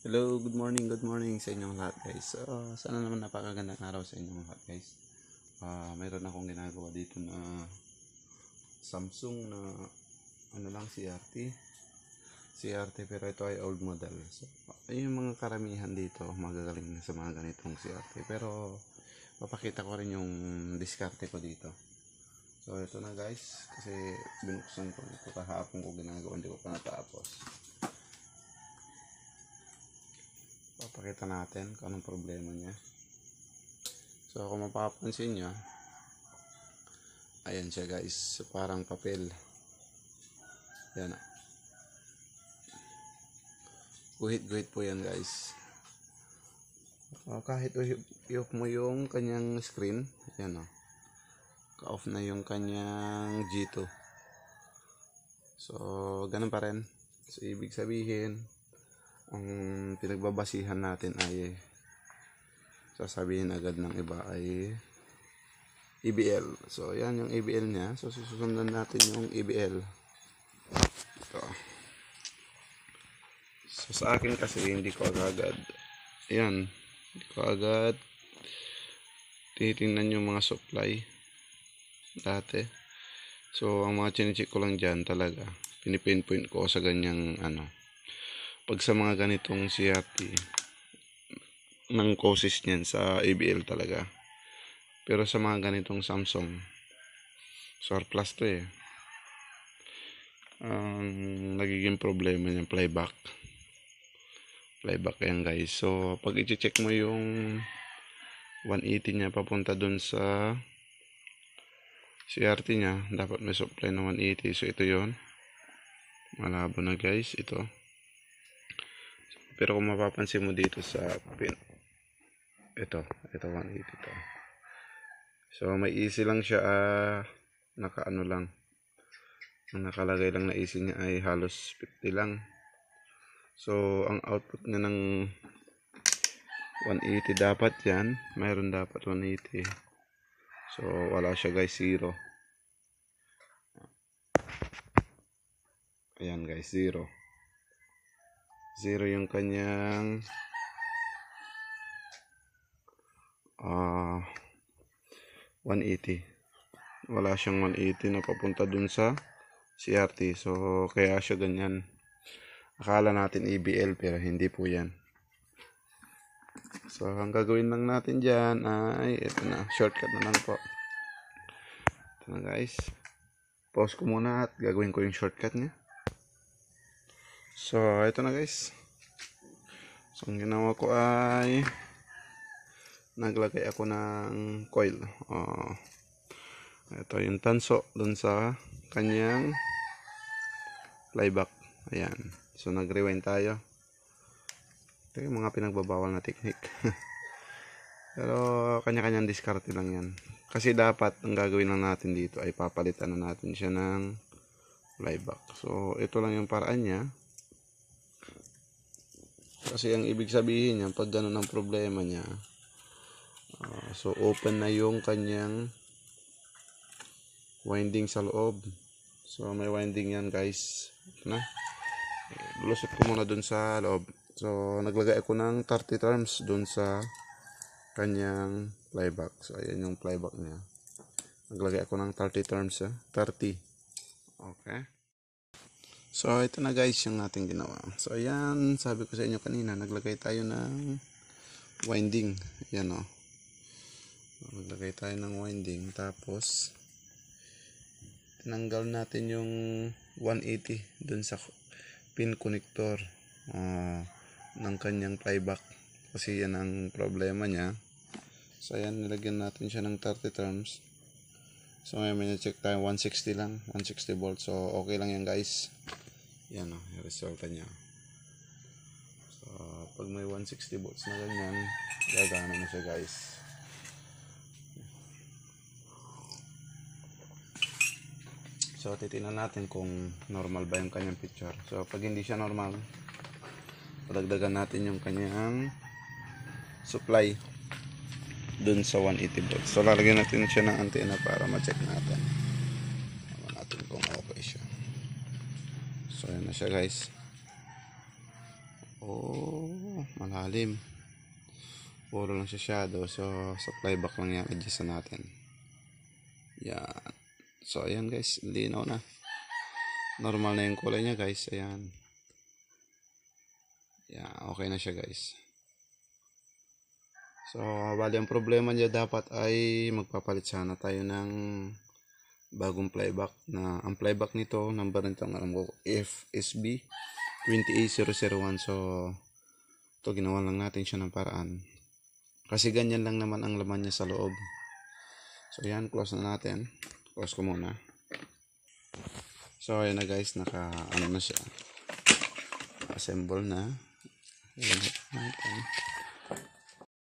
Hello, good morning, good morning sa inyong lahat guys. Uh, sana naman napakagandang araw sa inyong lahat guys. Uh, mayroon akong ginagawa dito na Samsung na ano lang CRT. CRT pero ito ay old model. So, yung mga karamihan dito magagaling sa mga ganitong CRT. Pero papakita ko rin yung diskarte ko dito. So ito na guys kasi binuksan ko ito kahapon ko ginagawa hindi ko pa natapos. pakita natin kung anong problema niya. So, kung mapapansin nyo, ayan siya guys, parang papel. Ayan. Guhit-guhit po yan guys. Oh, kahit i-off mo yung kanyang screen, ayan o. Oh. Ka-off na yung kanyang G2. So, ganun pa rin. So, ibig sabihin, ang pinagbabasihan natin ay eh, sasabihin agad ng iba ay EBL. So, yan yung EBL niya. So, susundan natin yung EBL. Ito. So, sa akin kasi hindi ko agad yan. Hindi ko agad titingnan yung mga supply dati. So, ang mga chinecheck ko lang dyan talaga. Pinipinpoint ko sa ganyang ano pag sa mga ganitong siyati ng causes niyan sa ABL talaga pero sa mga ganitong Samsung surplus to eh ang um, nagiging problema niyan, playback playback yan guys so pag i-check mo yung 180 niya papunta dun sa CRT niya dapat may supply na 180 so ito yon malabo na guys ito pero kung mapapansin mo dito sa pin, ito, ito 180 to. So may easy lang siya, ah, nakaano lang. Ang nakalagay lang na easy niya ay halos 50 lang. So ang output niya ng 180 dapat yan. Mayroon dapat 180. So wala siya guys, 0 Ayan guys, 0 Zero yung kanyang uh, ah, 180. Wala siyang 180 na papunta dun sa CRT. So, kaya siya ganyan. Akala natin EBL pero hindi po yan. So, ang gagawin lang natin dyan ay ito na. Shortcut na lang po. Ito na guys. Pause ko muna at gagawin ko yung shortcut niya. So, ito na guys. So, ang ginawa ko ay naglagay ako ng coil. Oh. Ito yung tanso dun sa kanyang flyback. Ayan. So, nag-rewind tayo. Ito yung mga pinagbabawal na technique. Pero, kanya-kanyang diskarte lang yan. Kasi dapat, ang gagawin lang natin dito ay papalitan na natin siya ng flyback. So, ito lang yung paraan niya. Kasi ang ibig sabihin niya, pag ganun ang problema niya, uh, so open na yung kanyang winding sa loob. So may winding yan guys. Na? Lusot ko muna dun sa loob. So naglagay ako ng 30 terms dun sa kanyang flyback So ayan yung flyback niya. Naglagay ako ng 30 terms. Ha? Ah. 30. Okay. So, ito na guys yung ating ginawa. So, ayan, sabi ko sa inyo kanina, naglagay tayo ng winding. Ayan o. Oh. Naglagay tayo ng winding. Tapos, tinanggal natin yung 180 dun sa pin connector uh, ng kanyang flyback. Kasi yan ang problema niya. So, ayan, nilagyan natin siya ng 30 terms. So ngayon may check tayo 160 lang, 160 volts. So okay lang yan guys. Yan oh, yung resulta niya. So pag may 160 volts na ganyan, gagana na siya guys. So titingnan natin kung normal ba yung kanyang picture. So pag hindi siya normal, padagdagan natin yung kanyang supply dun sa 180 volts. So lalagyan natin siya ng antenna para ma-check natin. Tama natin kung okay siya. So ayan na siya guys. Oh, malalim. Puro lang siya shadow. So supply back lang yan. Adjust na natin. Yan. So ayan guys, linaw na. Normal na yung kulay niya guys. Ayan. Yan, okay na siya guys. So, bali ang problema niya dapat ay magpapalit sana tayo ng bagong playback na ang playback nito number nito ang alam ko FSB 28001 so to ginawa lang natin siya ng paraan kasi ganyan lang naman ang laman niya sa loob so yan close na natin close ko muna so ayan na guys naka ano na siya assemble na ayan natin